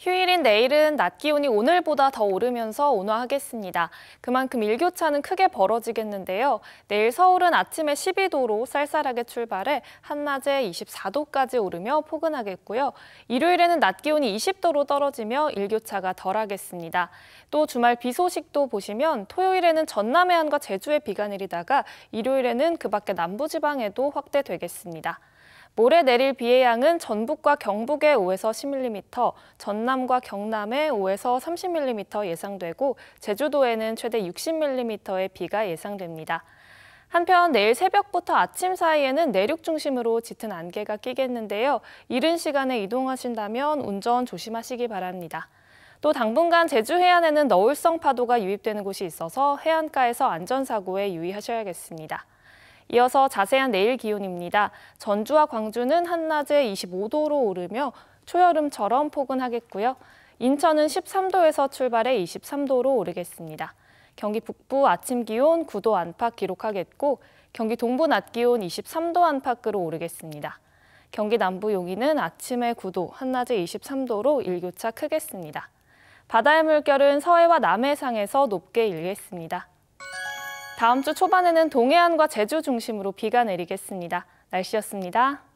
휴일인 내일은 낮 기온이 오늘보다 더 오르면서 온화하겠습니다. 그만큼 일교차는 크게 벌어지겠는데요. 내일 서울은 아침에 12도로 쌀쌀하게 출발해 한낮에 24도까지 오르며 포근하겠고요. 일요일에는 낮 기온이 20도로 떨어지며 일교차가 덜하겠습니다. 또 주말 비 소식도 보시면 토요일에는 전남 해안과 제주에 비가 내리다가 일요일에는 그 밖에 남부지방에도 확대되겠습니다. 모레 내릴 비의 양은 전북과 경북에 5에서 10mm, 전남과 경남에 5에서 30mm 예상되고 제주도에는 최대 60mm의 비가 예상됩니다. 한편 내일 새벽부터 아침 사이에는 내륙 중심으로 짙은 안개가 끼겠는데요. 이른 시간에 이동하신다면 운전 조심하시기 바랍니다. 또 당분간 제주 해안에는 너울성 파도가 유입되는 곳이 있어서 해안가에서 안전사고에 유의하셔야겠습니다. 이어서 자세한 내일 기온입니다. 전주와 광주는 한낮에 25도로 오르며 초여름처럼 포근하겠고요. 인천은 13도에서 출발해 23도로 오르겠습니다. 경기 북부 아침 기온 9도 안팎 기록하겠고 경기 동부 낮 기온 23도 안팎으로 오르겠습니다. 경기 남부 용인은 아침에 9도, 한낮에 23도로 일교차 크겠습니다. 바다의 물결은 서해와 남해상에서 높게 일겠습니다. 다음 주 초반에는 동해안과 제주 중심으로 비가 내리겠습니다. 날씨였습니다.